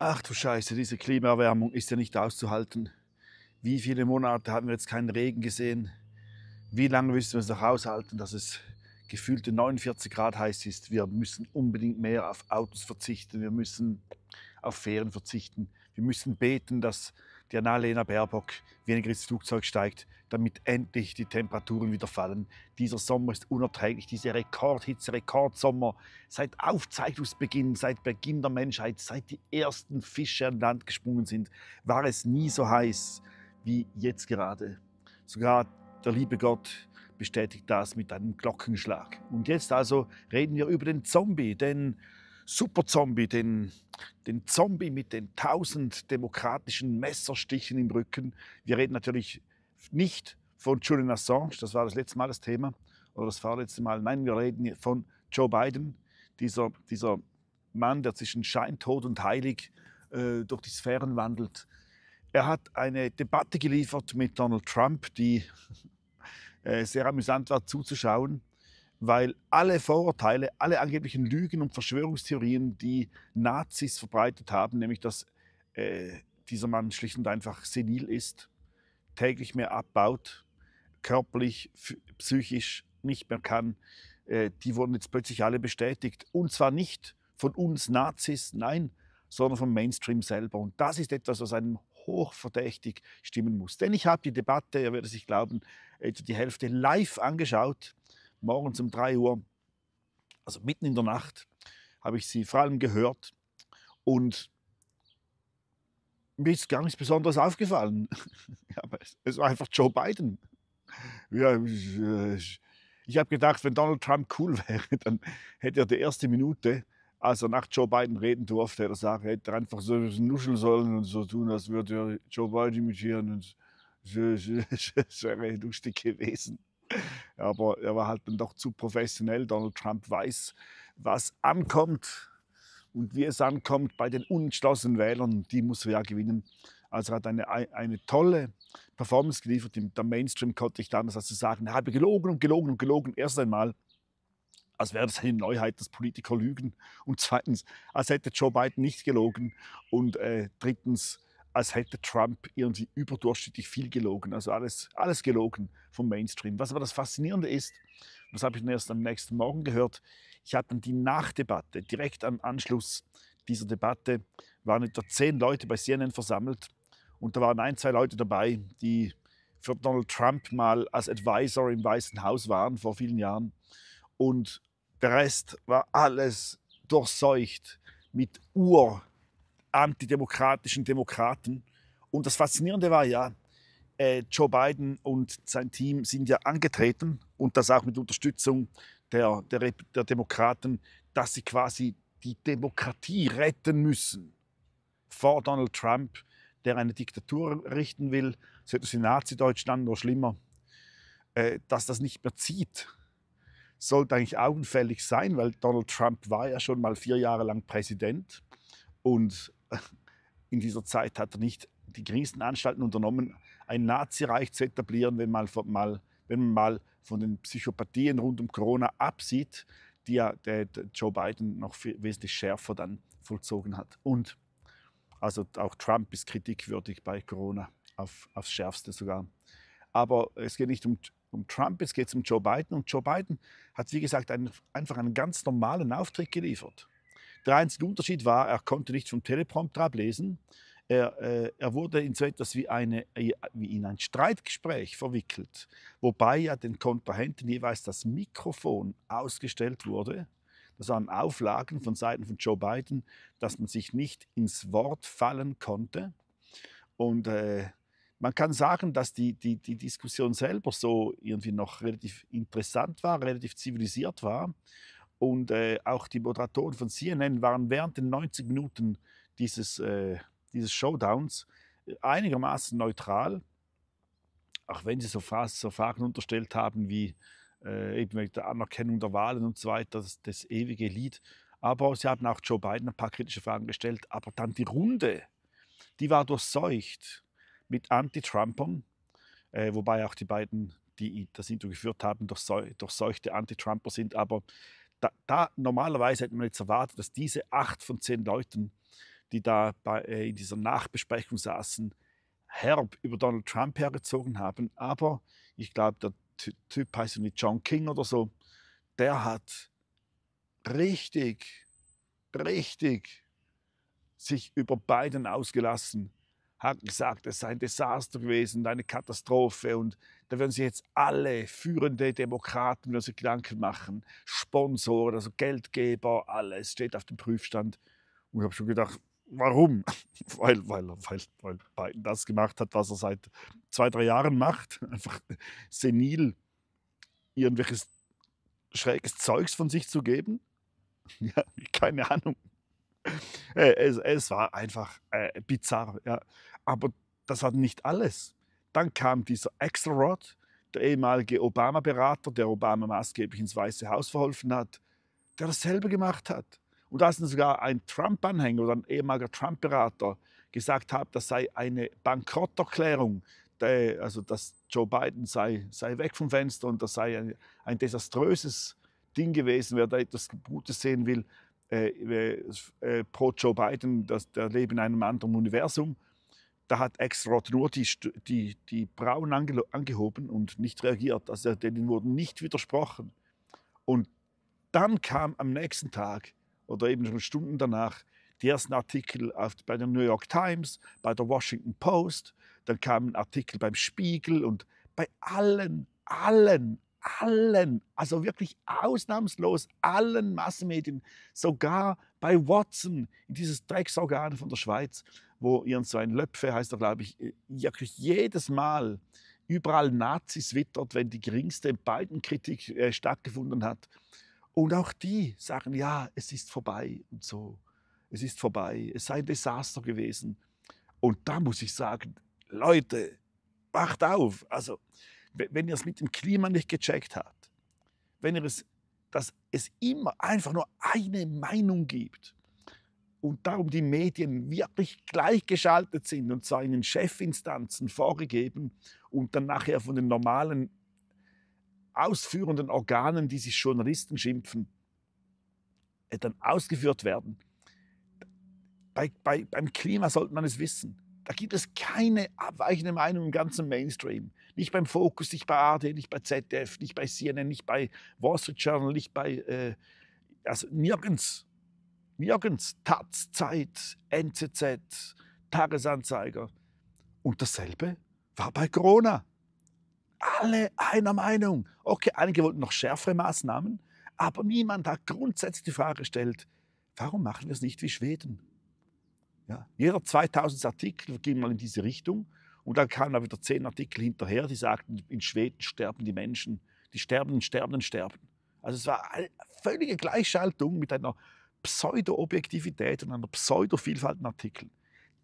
Ach du Scheiße, diese Klimaerwärmung ist ja nicht auszuhalten. Wie viele Monate haben wir jetzt keinen Regen gesehen? Wie lange müssen wir es noch aushalten, dass es gefühlte 49 Grad heiß ist? Wir müssen unbedingt mehr auf Autos verzichten. Wir müssen auf Fähren verzichten. Wir müssen beten, dass die Annalena Baerbock weniger ins Flugzeug steigt, damit endlich die Temperaturen wieder fallen. Dieser Sommer ist unerträglich, diese Rekordhitze, Rekordsommer. Seit Aufzeichnungsbeginn, seit Beginn der Menschheit, seit die ersten Fische an Land gesprungen sind, war es nie so heiß wie jetzt gerade. Sogar der liebe Gott bestätigt das mit einem Glockenschlag. Und jetzt also reden wir über den Zombie, denn Superzombie, den, den Zombie mit den tausend demokratischen Messerstichen im Rücken. Wir reden natürlich nicht von Julian Assange, das war das letzte Mal das Thema, oder das vorletzte Mal. Nein, wir reden von Joe Biden, dieser, dieser Mann, der zwischen Scheintod und Heilig äh, durch die Sphären wandelt. Er hat eine Debatte geliefert mit Donald Trump, die äh, sehr amüsant war zuzuschauen weil alle Vorurteile, alle angeblichen Lügen und Verschwörungstheorien, die Nazis verbreitet haben, nämlich dass äh, dieser Mann schlicht und einfach senil ist, täglich mehr abbaut, körperlich, psychisch nicht mehr kann, äh, die wurden jetzt plötzlich alle bestätigt. Und zwar nicht von uns Nazis, nein, sondern vom Mainstream selber. Und das ist etwas, was einem hochverdächtig stimmen muss. Denn ich habe die Debatte, ihr werdet sich glauben, etwa die Hälfte live angeschaut morgens um 3 Uhr, also mitten in der Nacht, habe ich sie vor allem gehört und mir ist gar nichts Besonderes aufgefallen. es war einfach Joe Biden. ich, habe gedacht, wenn Donald Trump cool wäre, dann hätte er die erste Minute, als er nach Joe Biden reden durfte, hätte er, sagen, hätte er einfach so nuscheln sollen und so tun, als würde er Joe Biden imitieren. Das wäre lustig gewesen. Aber er war halt dann doch zu professionell. Donald Trump weiß, was ankommt und wie es ankommt bei den unentschlossenen Wählern. Die muss er ja gewinnen. Also er hat eine, eine tolle Performance geliefert. Im Mainstream konnte ich damals also sagen, er habe gelogen und gelogen und gelogen. Erst einmal, als wäre das eine Neuheit, dass Politiker lügen. Und zweitens, als hätte Joe Biden nicht gelogen. Und äh, drittens, als hätte Trump irgendwie überdurchschnittlich viel gelogen. Also alles, alles gelogen vom Mainstream. Was aber das Faszinierende ist, das habe ich dann erst am nächsten Morgen gehört, ich hatte dann die Nachdebatte, direkt am Anschluss dieser Debatte, waren etwa zehn Leute bei CNN versammelt und da waren ein, zwei Leute dabei, die für Donald Trump mal als Advisor im Weißen Haus waren vor vielen Jahren. Und der Rest war alles durchseucht mit Ur- antidemokratischen Demokraten. Und das Faszinierende war ja, äh, Joe Biden und sein Team sind ja angetreten und das auch mit Unterstützung der, der, der Demokraten, dass sie quasi die Demokratie retten müssen vor Donald Trump, der eine Diktatur richten will, Das so etwas in Nazi-Deutschland, noch schlimmer, äh, dass das nicht mehr zieht, sollte eigentlich augenfällig sein, weil Donald Trump war ja schon mal vier Jahre lang Präsident und in dieser Zeit hat er nicht die geringsten Anstalten unternommen, ein Nazireich zu etablieren, wenn, mal, mal, wenn man mal von den Psychopathien rund um Corona absieht, die ja der, der Joe Biden noch viel, wesentlich schärfer dann vollzogen hat. Und also auch Trump ist kritikwürdig bei Corona, auf, aufs Schärfste sogar. Aber es geht nicht um, um Trump, es geht um Joe Biden. Und Joe Biden hat, wie gesagt, einen, einfach einen ganz normalen Auftritt geliefert. Der einzige Unterschied war, er konnte nicht vom Teleprompter ablesen. Er, äh, er, wurde in so etwas wie, eine, äh, wie in ein Streitgespräch verwickelt, wobei ja den Kontrahenten jeweils das Mikrofon ausgestellt wurde. Das waren Auflagen von Seiten von Joe Biden, dass man sich nicht ins Wort fallen konnte. Und äh, man kann sagen, dass die, die, die Diskussion selber so irgendwie noch relativ interessant war, relativ zivilisiert war. Und äh, auch die Moderatoren von CNN waren während den 90 Minuten dieses, äh, dieses Showdowns äh, einigermaßen neutral, auch wenn sie so, so Fragen unterstellt haben wie äh, eben mit der Anerkennung der Wahlen und so weiter, das, das ewige Lied. Aber sie haben auch Joe Biden ein paar kritische Fragen gestellt. Aber dann die Runde, die war durchseucht mit Anti-Trumpern, äh, wobei auch die beiden, die das Interview geführt haben, durchseuchte Anti-Trumper sind. Aber da, da, normalerweise hätte man jetzt erwartet, dass diese acht von zehn Leuten, die da bei, äh, in dieser Nachbesprechung saßen, herb über Donald Trump hergezogen haben. Aber ich glaube, der Typ heißt nicht John King oder so, der hat richtig, richtig sich über Biden ausgelassen hat gesagt, es sei ein Desaster gewesen, eine Katastrophe. Und da werden sich jetzt alle führende Demokraten würden sich Gedanken machen, Sponsoren, also Geldgeber, alles steht auf dem Prüfstand. Und ich habe schon gedacht, warum? Weil, weil, weil, weil Biden das gemacht hat, was er seit zwei, drei Jahren macht. Einfach senil irgendwelches schräges Zeugs von sich zu geben. Ja, keine Ahnung. Äh, es, es war einfach äh, bizarr. Ja. Aber das hat nicht alles. Dann kam dieser Axelrod, der ehemalige Obama-Berater, der Obama maßgeblich ins Weiße Haus verholfen hat, der dasselbe gemacht hat. Und da ist sogar ein Trump-Anhänger oder ein ehemaliger Trump-Berater gesagt hat, das sei eine Bankrotterklärung, der, also dass Joe Biden sei, sei weg vom Fenster und das sei ein, ein desaströses Ding gewesen, wer da etwas Gutes sehen will, äh, äh, äh pro Joe Biden, das, der lebt in einem anderen Universum, da hat extra nur die, die, die Brauen ange, angehoben und nicht reagiert. Also denen wurden nicht widersprochen. Und dann kam am nächsten Tag oder eben schon Stunden danach die ersten Artikel auf, bei der New York Times, bei der Washington Post, dann kamen Artikel beim Spiegel und bei allen, allen, allen, also wirklich ausnahmslos allen Massenmedien, sogar bei Watson, in dieses Drecksorgan von der Schweiz, wo ihren so Löpfe heißt er, glaube ich, wirklich äh, jedes Mal überall Nazis wittert, wenn die geringste Biden-Kritik äh, stattgefunden hat. Und auch die sagen, ja, es ist vorbei und so. Es ist vorbei. Es sei ein Desaster gewesen. Und da muss ich sagen, Leute, wacht auf. Also, wenn ihr es mit dem Klima nicht gecheckt habt, wenn ihr es, dass es immer einfach nur eine Meinung gibt, und darum die Medien wirklich gleichgeschaltet sind und zwar in den Chefinstanzen vorgegeben und dann nachher von den normalen ausführenden Organen, die sich Journalisten schimpfen, äh, dann ausgeführt werden. Bei, bei, beim Klima sollte man es wissen. Da gibt es keine abweichende Meinung im ganzen Mainstream. Nicht beim Fokus, nicht bei ARD, nicht bei ZDF, nicht bei CNN, nicht bei Wall Street Journal, nicht bei, äh, also nirgends. Nirgends. Taz, Zeit, NZZ, Tagesanzeiger. Und dasselbe war bei Corona. Alle einer Meinung. Okay, einige wollten noch schärfere Maßnahmen, aber niemand hat grundsätzlich die Frage gestellt, warum machen wir es nicht wie Schweden? Ja, jeder 2000 Artikel ging mal in diese Richtung und dann kamen da wieder zehn Artikel hinterher, die sagten, in Schweden sterben die Menschen, die Sterbenden, sterben, sterben. Also es war eine völlige Gleichschaltung mit einer Pseudo-Objektivität und einer Pseudo-Vielfalt in Artikeln.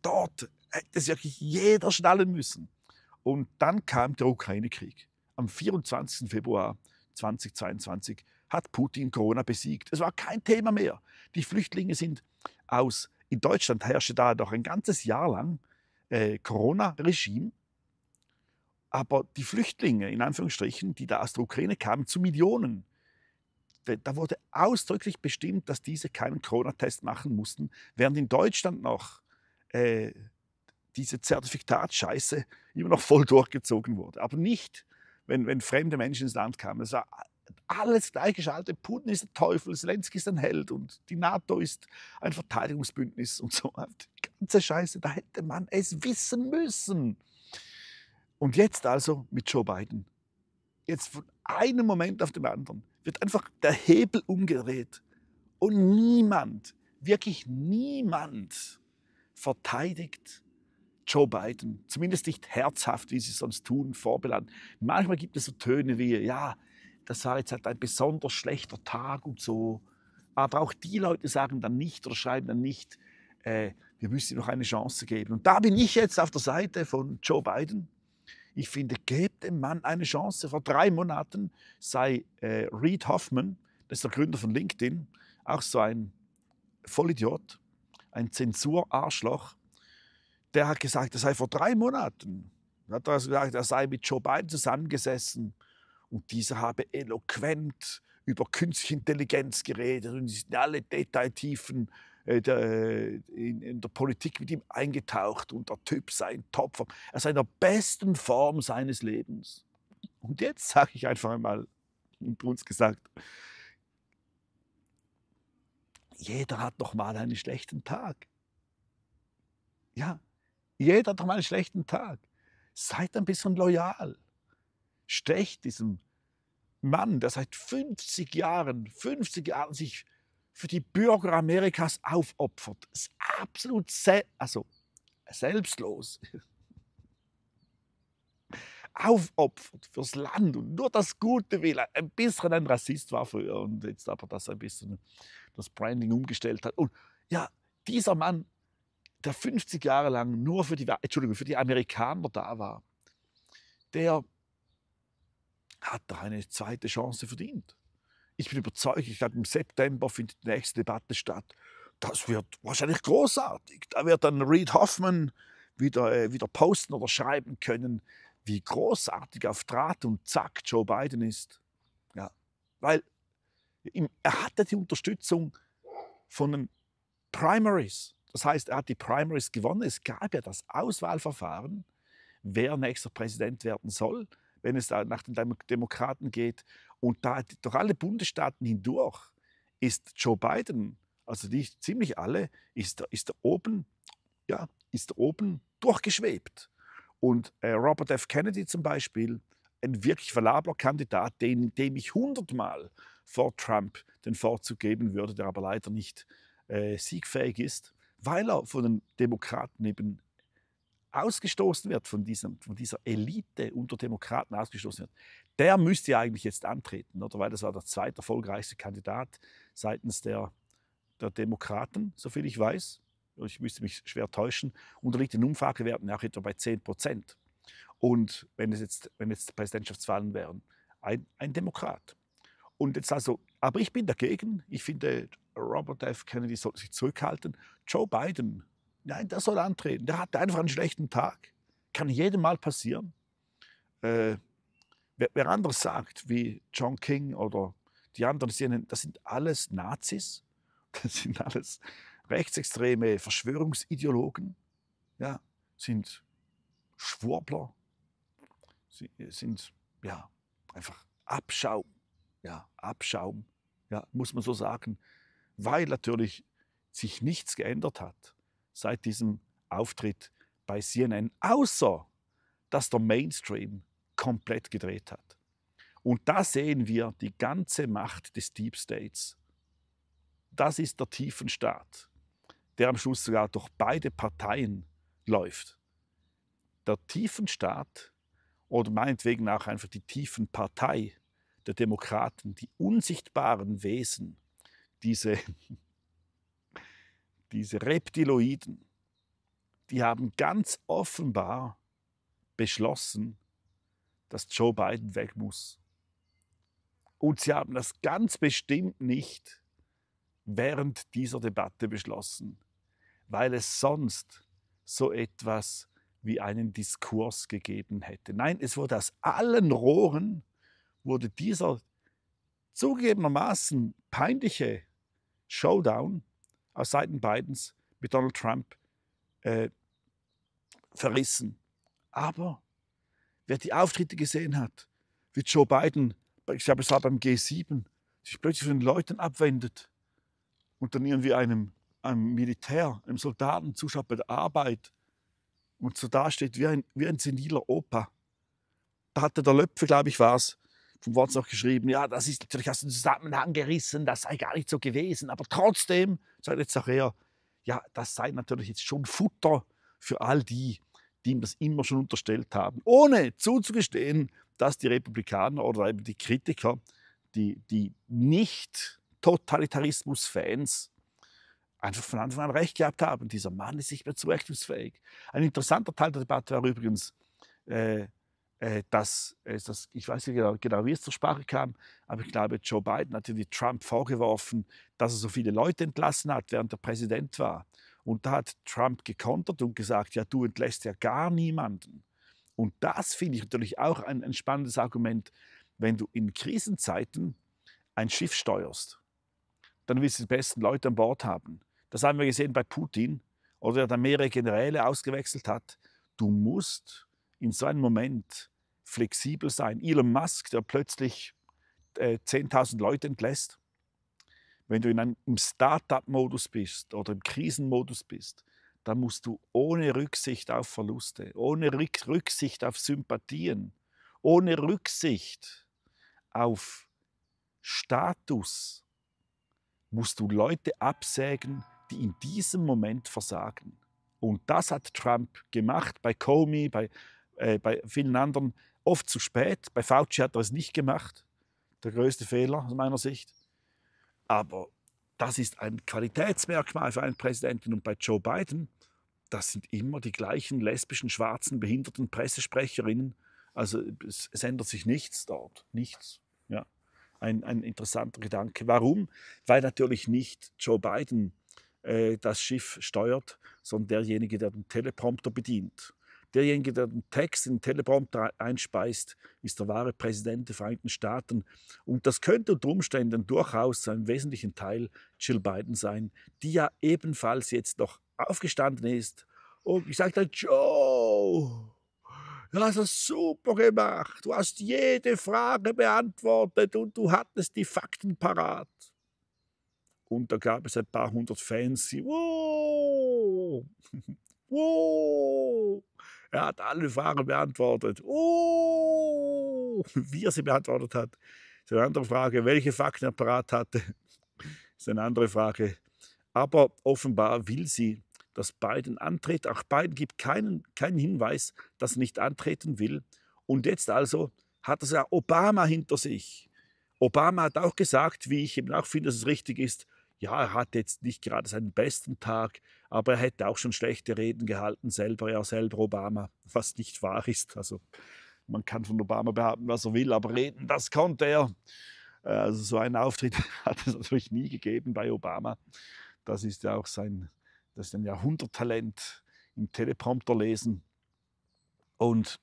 Dort hätte äh, es wirklich jeder schnallen müssen. Und dann kam der Ukraine-Krieg. Am 24. Februar 2022 hat Putin Corona besiegt. Es war kein Thema mehr. Die Flüchtlinge sind aus. In Deutschland herrschte da doch ein ganzes Jahr lang äh, Corona-Regime. Aber die Flüchtlinge, in Anführungsstrichen, die da aus der Ukraine kamen, zu Millionen, da wurde ausdrücklich bestimmt, dass diese keinen Corona-Test machen mussten, während in Deutschland noch äh, diese Zertifikatscheiße immer noch voll durchgezogen wurde. Aber nicht, wenn, wenn fremde Menschen ins Land kamen. Es war alles gleichgeschaltet. Putin ist ein Teufel, Zelensky ist ein Held und die NATO ist ein Verteidigungsbündnis und so. Die ganze Scheiße, da hätte man es wissen müssen. Und jetzt also mit Joe Biden. Jetzt von einem Moment auf den anderen wird einfach der Hebel umgedreht. Und niemand, wirklich niemand verteidigt Joe Biden. Zumindest nicht herzhaft, wie sie es sonst tun, vorbeladen. Manchmal gibt es so Töne wie, ja, das war jetzt halt ein besonders schlechter Tag und so. Aber auch die Leute sagen dann nicht oder schreiben dann nicht, äh, wir müssen ihm noch eine Chance geben. Und da bin ich jetzt auf der Seite von Joe Biden. Ich finde, gebt dem Mann eine Chance. Vor drei Monaten sei äh, Reid Hoffman, das ist der Gründer von LinkedIn, auch so ein Vollidiot, ein Zensurarschloch, der hat gesagt, er sei vor drei Monaten, hat er also gesagt, er sei mit Joe Biden zusammengesessen und dieser habe eloquent über künstliche Intelligenz geredet und sind alle Detailtiefen äh, äh, in, der Politik mit ihm eingetaucht und der Typ sei in Topform. Er sei in der besten Form seines Lebens. Und jetzt sage ich einfach einmal, unter uns gesagt, jeder hat noch mal einen schlechten Tag. Ja, jeder hat noch mal einen schlechten Tag. Seid ein bisschen loyal. Stecht diesem Mann, der seit 50 Jahren, 50 Jahren sich für die Bürger Amerikas aufopfert. Das ist absolut sel also, selbstlos. aufopfert fürs Land und nur das Gute will. Ein bisschen ein Rassist war früher und jetzt aber das ein bisschen das Branding umgestellt hat. Und ja, dieser Mann, der 50 Jahre lang nur für die, Entschuldigung, für die Amerikaner da war, der hat eine zweite Chance verdient. Ich bin überzeugt, ich glaube, im September findet die nächste Debatte statt. Das wird wahrscheinlich großartig. Da wird dann Reid Hoffman wieder, äh, wieder posten oder schreiben können, wie großartig auf Draht und zack Joe Biden ist. Ja, weil er hatte die Unterstützung von den Primaries. Das heißt, er hat die Primaries gewonnen. Es gab ja das Auswahlverfahren, wer nächster Präsident werden soll wenn es nach den Demokraten geht. Und da durch alle Bundesstaaten hindurch ist Joe Biden, also nicht ziemlich alle, ist, ist da oben, ja, ist oben durchgeschwebt. Und äh, Robert F. Kennedy zum Beispiel, ein wirklich valabler Kandidat, den, dem ich hundertmal vor Trump den Vorzug geben würde, der aber leider nicht äh, siegfähig ist, weil er von den Demokraten eben ausgestoßen wird, von, diesem, von dieser Elite unter Demokraten ausgestoßen wird, der müsste ja eigentlich jetzt antreten, oder? weil das war der zweiterfolgreichste Kandidat seitens der, der Demokraten, soviel ich weiß. Ich müsste mich schwer täuschen. Unterliegt den Umfragewerten auch etwa bei 10 Prozent. Und wenn es jetzt, wenn jetzt Präsidentschaftswahlen wären, ein, ein Demokrat. Und jetzt also, aber ich bin dagegen. Ich finde, Robert F. Kennedy sollte sich zurückhalten. Joe Biden Nein, der soll antreten. Der hatte einfach einen schlechten Tag. Kann jedem Mal passieren. Äh, wer, wer anders sagt, wie John King oder die anderen, das sind alles Nazis. Das sind alles rechtsextreme Verschwörungsideologen. Ja, sind Schwurbler. Sie sind, ja, einfach Abschaum. Ja, Abschaum. Ja, muss man so sagen. Weil natürlich sich nichts geändert hat seit diesem Auftritt bei CNN, außer dass der Mainstream komplett gedreht hat. Und da sehen wir die ganze Macht des Deep States. Das ist der tiefen Staat, der am Schluss sogar durch beide Parteien läuft. Der tiefen Staat oder meinetwegen auch einfach die tiefen Partei der Demokraten, die unsichtbaren Wesen, diese diese Reptiloiden, die haben ganz offenbar beschlossen, dass Joe Biden weg muss. Und sie haben das ganz bestimmt nicht während dieser Debatte beschlossen, weil es sonst so etwas wie einen Diskurs gegeben hätte. Nein, es wurde aus allen Rohren, wurde dieser zugegebenermaßen peinliche Showdown aus Seiten Bidens mit Donald Trump äh, verrissen. Aber wer die Auftritte gesehen hat, wie Joe Biden, ich glaube, es war beim G7, sich plötzlich von den Leuten abwendet und dann irgendwie einem, einem Militär, einem Soldaten zuschaut bei der Arbeit und so dasteht wie ein, wie ein seniler Opa. Da hatte der Löpfe, glaube ich, war es, vom Wort noch geschrieben, ja, das ist natürlich aus dem Zusammenhang gerissen, das sei gar nicht so gewesen. Aber trotzdem, sagt jetzt auch er, ja, das sei natürlich jetzt schon Futter für all die, die ihm das immer schon unterstellt haben, ohne zuzugestehen, dass die Republikaner oder eben die Kritiker, die, die Nicht-Totalitarismus-Fans einfach von Anfang an recht gehabt haben. Dieser Mann ist nicht mehr zurechnungsfähig. Ein interessanter Teil der Debatte war übrigens, äh, äh, dass, äh, dass, ich weiß nicht genau, genau, wie es zur Sprache kam, aber ich glaube, Joe Biden hat die Trump vorgeworfen, dass er so viele Leute entlassen hat, während er Präsident war. Und da hat Trump gekontert und gesagt, ja, du entlässt ja gar niemanden. Und das finde ich natürlich auch ein, ein spannendes Argument, wenn du in Krisenzeiten ein Schiff steuerst, dann willst du die besten Leute an Bord haben. Das haben wir gesehen bei Putin, oder der mehrere Generäle ausgewechselt hat. Du musst in so einem Moment flexibel sein. Elon Musk, der plötzlich äh, 10.000 Leute entlässt. Wenn du in einem, im Startup-Modus bist oder im Krisenmodus bist, dann musst du ohne Rücksicht auf Verluste, ohne Rücksicht auf Sympathien, ohne Rücksicht auf Status, musst du Leute absägen, die in diesem Moment versagen. Und das hat Trump gemacht bei Comey, bei äh, bei vielen anderen oft zu spät. Bei Fauci hat er es nicht gemacht. Der größte Fehler aus meiner Sicht. Aber das ist ein Qualitätsmerkmal für einen Präsidenten. Und bei Joe Biden, das sind immer die gleichen lesbischen, schwarzen, behinderten Pressesprecherinnen. Also es, es ändert sich nichts dort. Nichts. Ja. Ein, ein interessanter Gedanke. Warum? Weil natürlich nicht Joe Biden äh, das Schiff steuert, sondern derjenige, der den Teleprompter bedient derjenige, der den Text in den Teleprompter einspeist, ist der wahre Präsident der Vereinigten Staaten. Und das könnte unter Umständen durchaus zu einem wesentlichen Teil Jill Biden sein, die ja ebenfalls jetzt noch aufgestanden ist und gesagt hat, Joe, du hast das super gemacht, du hast jede Frage beantwortet und du hattest die Fakten parat. Und da gab es ein paar hundert Fans, die, wow, wow, er hat alle Fragen beantwortet. Oh, wie er sie beantwortet hat, ist eine andere Frage. Welche Fakten er parat hatte, ist eine andere Frage. Aber offenbar will sie, dass Biden antritt. Auch Biden gibt keinen, keinen Hinweis, dass er nicht antreten will. Und jetzt also hat es ja Obama hinter sich. Obama hat auch gesagt, wie ich eben auch finde, dass es richtig ist, ja, er hat jetzt nicht gerade seinen besten Tag, aber er hätte auch schon schlechte Reden gehalten, selber, ja, selber Obama, was nicht wahr ist. Also man kann von Obama behaupten, was er will, aber reden, das konnte er. Also so einen Auftritt hat es natürlich nie gegeben bei Obama. Das ist ja auch sein, das ist ein Jahrhunderttalent im Teleprompterlesen und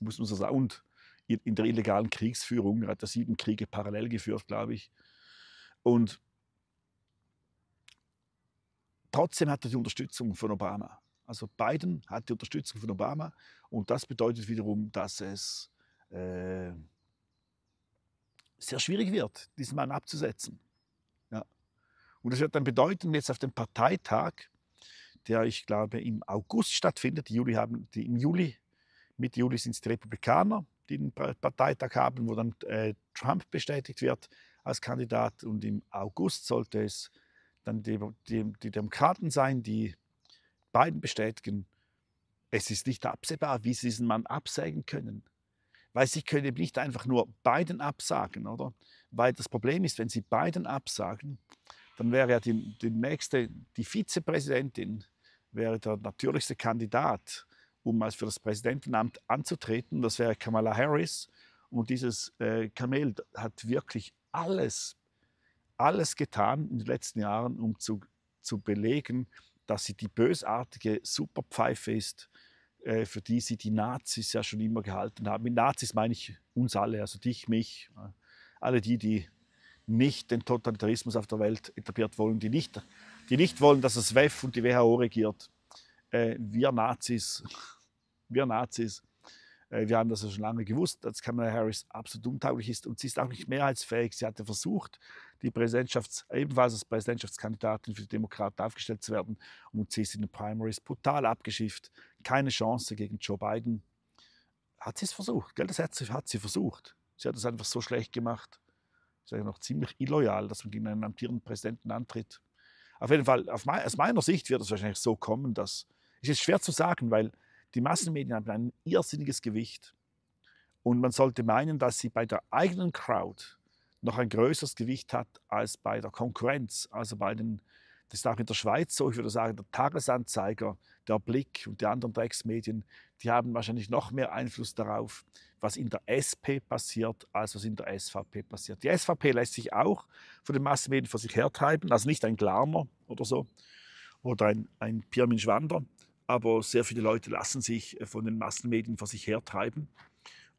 muss man so sagen, und in der illegalen Kriegsführung er hat er sieben Kriege parallel geführt, glaube ich. Und Trotzdem hat er die Unterstützung von Obama. Also Biden hat die Unterstützung von Obama und das bedeutet wiederum, dass es äh, sehr schwierig wird, diesen Mann abzusetzen. Ja. Und das wird dann bedeuten, jetzt auf dem Parteitag, der ich glaube im August stattfindet, die Juli haben, die im Juli, Mitte Juli sind es die Republikaner, die den Parteitag haben, wo dann äh, Trump bestätigt wird als Kandidat und im August sollte es dann die, die, die Demokraten sein, die beiden bestätigen, es ist nicht absehbar, wie sie diesen Mann absägen können. Weil sie können eben nicht einfach nur beiden absagen, oder? Weil das Problem ist, wenn sie beiden absagen, dann wäre ja die, die nächste, die Vizepräsidentin, wäre der natürlichste Kandidat, um als für das Präsidentenamt anzutreten. Das wäre Kamala Harris. Und dieses äh, Kamel hat wirklich alles alles getan in den letzten Jahren, um zu, zu belegen, dass sie die bösartige Superpfeife ist, äh, für die sie die Nazis ja schon immer gehalten haben. Mit Nazis meine ich uns alle, also dich, mich, alle die, die nicht den Totalitarismus auf der Welt etabliert wollen, die nicht, die nicht wollen, dass das WEF und die WHO regiert. Äh, wir Nazis, wir Nazis äh, wir haben das ja schon lange gewusst, dass Kamala Harris absolut untauglich ist und sie ist auch nicht mehrheitsfähig. Sie hatte versucht, die Präsidentschafts-, ebenfalls als Präsidentschaftskandidatin für die Demokraten aufgestellt zu werden und sie ist in den Primaries brutal abgeschifft. Keine Chance gegen Joe Biden. Hat sie es versucht, gell? Das hat sie, hat sie versucht. Sie hat es einfach so schlecht gemacht. Ich sage noch ziemlich illoyal, dass man gegen einen amtierenden Präsidenten antritt. Auf jeden Fall, auf mein, aus meiner Sicht wird es wahrscheinlich so kommen, dass. Es ist schwer zu sagen, weil die Massenmedien haben ein irrsinniges Gewicht. Und man sollte meinen, dass sie bei der eigenen Crowd noch ein größeres Gewicht hat als bei der Konkurrenz. Also bei den, das ist auch in der Schweiz so, ich würde sagen, der Tagesanzeiger, der Blick und die anderen Drecksmedien, die haben wahrscheinlich noch mehr Einfluss darauf, was in der SP passiert, als was in der SVP passiert. Die SVP lässt sich auch von den Massenmedien vor sich hertreiben, also nicht ein Glamour oder so oder ein, ein Pirmin Schwander, aber sehr viele Leute lassen sich äh, von den Massenmedien vor sich hertreiben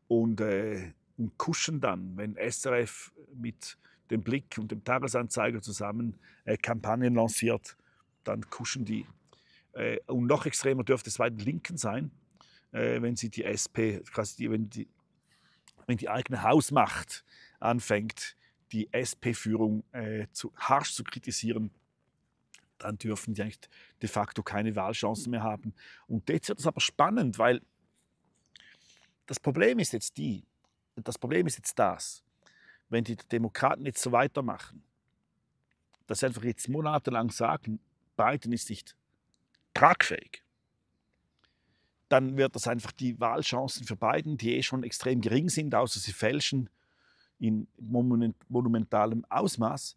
und, äh, und kuschen dann, wenn SRF mit dem Blick und dem Tagesanzeiger zusammen äh, Kampagnen lanciert, dann kuschen die. Äh, und noch extremer dürfte es bei den Linken sein, äh, wenn sie die SP, quasi die, wenn, die, wenn die eigene Hausmacht anfängt, die SP-Führung äh, zu, harsch zu kritisieren dann dürfen sie eigentlich de facto keine Wahlchancen mehr haben. Und jetzt wird es aber spannend, weil das Problem ist jetzt die, das Problem ist jetzt das, wenn die Demokraten jetzt so weitermachen, dass sie einfach jetzt monatelang sagen, Biden ist nicht tragfähig, dann wird das einfach die Wahlchancen für Biden, die eh schon extrem gering sind, außer sie fälschen in monumentalem Ausmaß,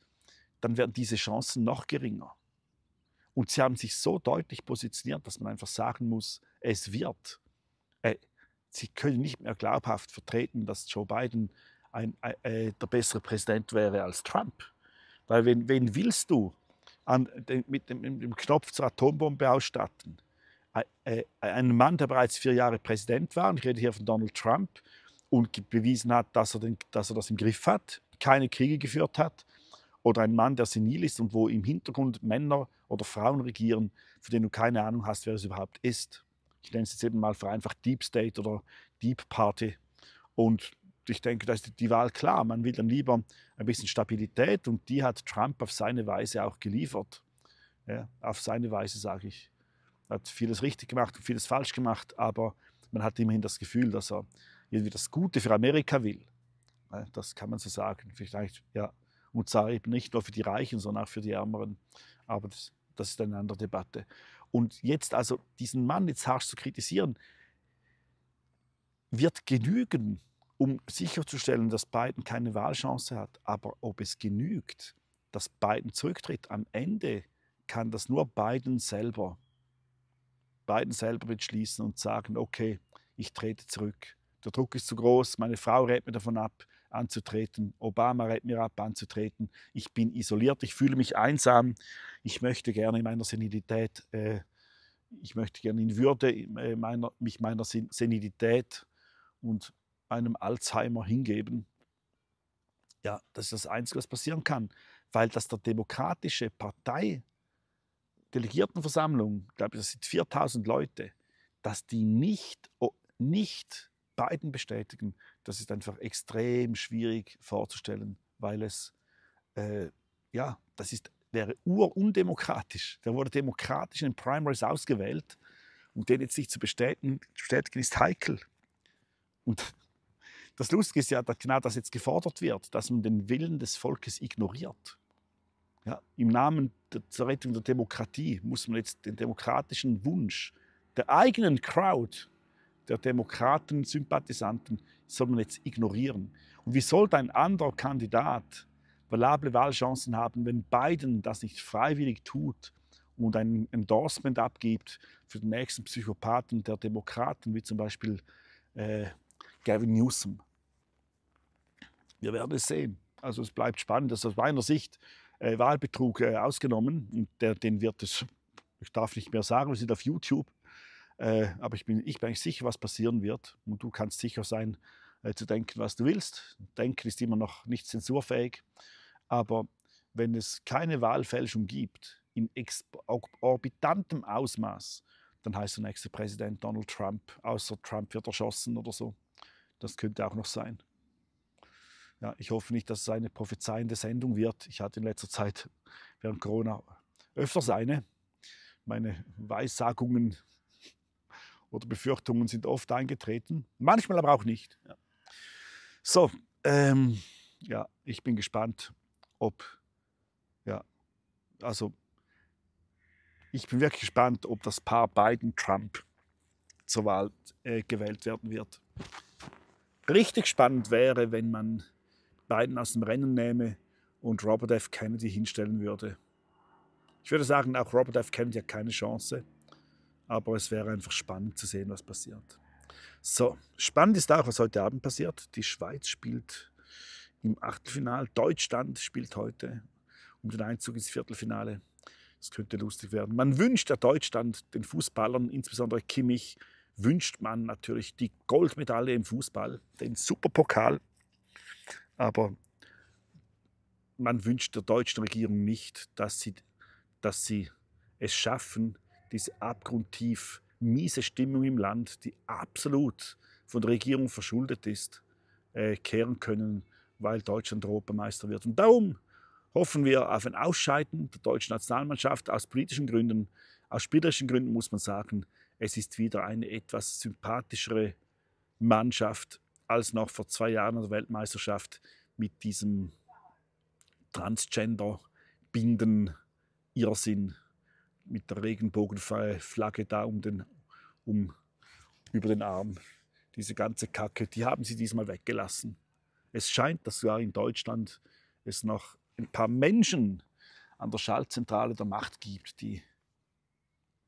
dann werden diese Chancen noch geringer. Und sie haben sich so deutlich positioniert, dass man einfach sagen muss, es wird. Äh, sie können nicht mehr glaubhaft vertreten, dass Joe Biden ein, äh, der bessere Präsident wäre als Trump. Weil wen, wen willst du an, den, mit, dem, mit, dem, Knopf zur Atombombe ausstatten? Äh, ein Mann, der bereits vier Jahre Präsident war, und ich rede hier von Donald Trump, und bewiesen hat, dass er, den, dass er das im Griff hat, keine Kriege geführt hat, oder ein Mann, der senil ist und wo im Hintergrund Männer oder Frauen regieren, von denen du keine Ahnung hast, wer es überhaupt ist. Ich nenne es jetzt eben mal vereinfacht Deep State oder Deep Party. Und ich denke, da ist die Wahl klar. Man will dann lieber ein bisschen Stabilität und die hat Trump auf seine Weise auch geliefert. Ja, auf seine Weise sage ich. Er hat vieles richtig gemacht und vieles falsch gemacht, aber man hat immerhin das Gefühl, dass er irgendwie das Gute für Amerika will. Das kann man so sagen. Vielleicht, ja. Und zwar eben nicht nur für die Reichen, sondern auch für die Ärmeren. Aber das, das ist eine andere Debatte. Und jetzt also diesen Mann jetzt harsch zu kritisieren, wird genügen, um sicherzustellen, dass Biden keine Wahlchance hat. Aber ob es genügt, dass Biden zurücktritt, am Ende kann das nur Biden selber. Biden selber entschließen und sagen, okay, ich trete zurück. Der Druck ist zu groß, meine Frau rät mir davon ab, anzutreten, Obama rät mir ab anzutreten, ich bin isoliert, ich fühle mich einsam, ich möchte gerne in meiner Senilität, äh, ich möchte gerne in Würde äh, meiner, mich meiner Senilität und meinem Alzheimer hingeben. Ja, das ist das Einzige, was passieren kann, weil das der demokratische Partei, Delegiertenversammlung, ich glaube, das sind 4000 Leute, dass die nicht, nicht beiden bestätigen, das ist einfach extrem schwierig vorzustellen, weil es, äh, ja, das ist, wäre urundemokratisch. Der wurde demokratisch in den Primaries ausgewählt und den jetzt nicht zu bestätigen, bestätigen ist heikel. Und das Lustige ist ja, dass genau das jetzt gefordert wird, dass man den Willen des Volkes ignoriert. Ja, Im Namen der, zur Rettung der Demokratie muss man jetzt den demokratischen Wunsch der eigenen Crowd der Demokraten, Sympathisanten soll man jetzt ignorieren. Und wie sollte ein anderer Kandidat valable Wahlchancen haben, wenn Biden das nicht freiwillig tut und ein Endorsement abgibt für den nächsten Psychopathen der Demokraten, wie zum Beispiel äh, Gavin Newsom? Wir werden es sehen. Also es bleibt spannend. Also aus meiner Sicht äh, Wahlbetrug äh, ausgenommen, der, den wird es, ich darf nicht mehr sagen, wir sind auf YouTube äh, aber ich bin, ich bin eigentlich sicher, was passieren wird. Und du kannst sicher sein, äh, zu denken, was du willst. Denken ist immer noch nicht zensurfähig. Aber wenn es keine Wahlfälschung gibt, in orbitantem Ausmaß, dann heißt der nächste Präsident Donald Trump, außer Trump wird erschossen oder so. Das könnte auch noch sein. Ja, ich hoffe nicht, dass es eine prophezeiende Sendung wird. Ich hatte in letzter Zeit während Corona öfters eine. Meine Weissagungen oder Befürchtungen sind oft eingetreten, manchmal aber auch nicht. Ja. So, ähm, ja, ich bin gespannt, ob, ja, also ich bin wirklich gespannt, ob das Paar Biden-Trump zur Wahl äh, gewählt werden wird. Richtig spannend wäre, wenn man Biden aus dem Rennen nehme und Robert F. Kennedy hinstellen würde. Ich würde sagen, auch Robert F. Kennedy hat keine Chance aber es wäre einfach spannend zu sehen, was passiert. So, spannend ist auch, was heute Abend passiert. Die Schweiz spielt im Achtelfinale, Deutschland spielt heute um den Einzug ins Viertelfinale. Das könnte lustig werden. Man wünscht der Deutschland, den Fußballern, insbesondere Kimmich, wünscht man natürlich die Goldmedaille im Fußball, den Superpokal. Aber man wünscht der deutschen Regierung nicht, dass sie, dass sie es schaffen, diese abgrundtief miese Stimmung im Land, die absolut von der Regierung verschuldet ist, äh, kehren können, weil Deutschland Europameister wird. Und darum hoffen wir auf ein Ausscheiden der deutschen Nationalmannschaft aus politischen Gründen. Aus spielerischen Gründen muss man sagen, es ist wieder eine etwas sympathischere Mannschaft als noch vor zwei Jahren an der Weltmeisterschaft mit diesem Transgender-Binden-Irrsinn mit der Regenbogenflagge da um den, um, über den Arm. Diese ganze Kacke, die haben sie diesmal weggelassen. Es scheint, dass ja in Deutschland es noch ein paar Menschen an der Schaltzentrale der Macht gibt, die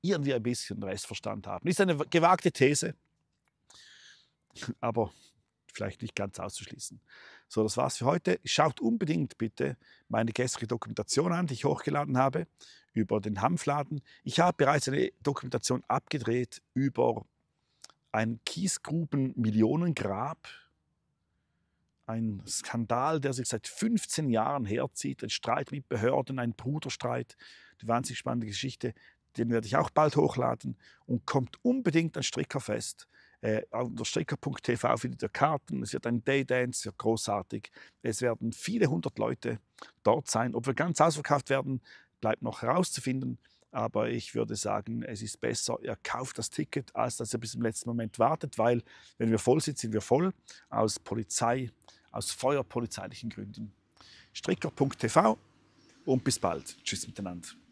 irgendwie ein bisschen Restverstand haben. Ist eine gewagte These, aber vielleicht nicht ganz auszuschließen. So, das war's für heute. Schaut unbedingt bitte meine gestrige Dokumentation an, die ich hochgeladen habe über den Hanfladen. Ich habe bereits eine Dokumentation abgedreht über ein Kiesgruben-Millionengrab. Ein Skandal, der sich seit 15 Jahren herzieht. Ein Streit mit Behörden, ein Bruderstreit. Die wahnsinnig spannende Geschichte. Den werde ich auch bald hochladen. Und kommt unbedingt an Stricker fest. Äh, unter stricker.tv findet ihr Karten. Es wird ein Daydance, wird großartig. Es werden viele hundert Leute dort sein. Ob wir ganz ausverkauft werden, bleibt noch herauszufinden. Aber ich würde sagen, es ist besser, ihr kauft das Ticket, als dass ihr bis zum letzten Moment wartet, weil wenn wir voll sind, sind wir voll. Aus Polizei, aus feuerpolizeilichen Gründen. Stricker.tv und bis bald. Tschüss miteinander.